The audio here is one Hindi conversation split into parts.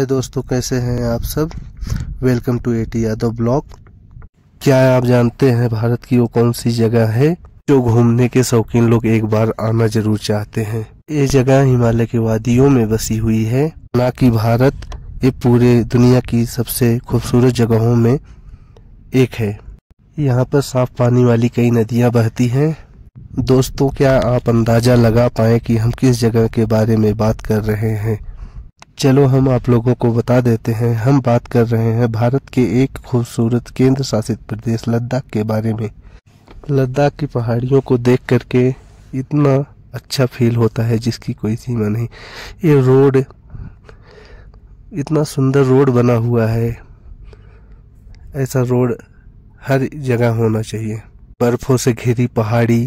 है दोस्तों कैसे हैं आप सब welcome to A T Yadav blog क्या आप जानते हैं भारत की वो कौन सी जगह है जो घूमने के शौकीन लोग एक बार आना जरूर चाहते हैं ये जगह हिमालय की वादियों में बसी हुई है कि भारत ये पूरे दुनिया की सबसे खूबसूरत जगहों में एक है यहाँ पर साफ पानी वाली कई नदियाँ बहती है दोस्तों क्या आप अंदाजा लगा पाए कि हम किस जगह के बारे में बात कर रहे हैं चलो हम आप लोगों को बता देते हैं हम बात कर रहे हैं भारत के एक खूबसूरत केंद्र शासित प्रदेश लद्दाख के बारे में लद्दाख की पहाड़ियों को देख करके इतना अच्छा फील होता है जिसकी कोई सीमा नहीं ये रोड इतना सुंदर रोड बना हुआ है ऐसा रोड हर जगह होना चाहिए बर्फ़ों से घिरी पहाड़ी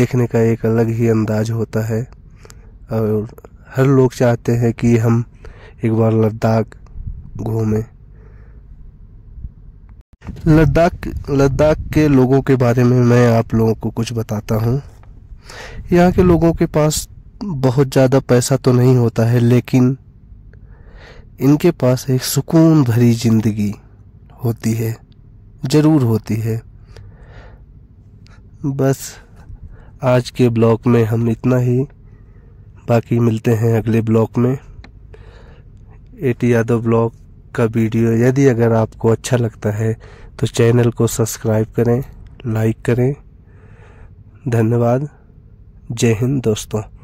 देखने का एक अलग ही अंदाज होता है और हर लोग चाहते हैं कि हम एक बार लद्दाख घूमें लद्दाख लद्दाख के लोगों के बारे में मैं आप लोगों को कुछ बताता हूँ यहाँ के लोगों के पास बहुत ज़्यादा पैसा तो नहीं होता है लेकिन इनके पास एक सुकून भरी जिंदगी होती है ज़रूर होती है बस आज के ब्लॉग में हम इतना ही बाकी मिलते हैं अगले ब्लॉक में ए टी यादव ब्लॉग का वीडियो यदि अगर आपको अच्छा लगता है तो चैनल को सब्सक्राइब करें लाइक करें धन्यवाद जय हिंद दोस्तों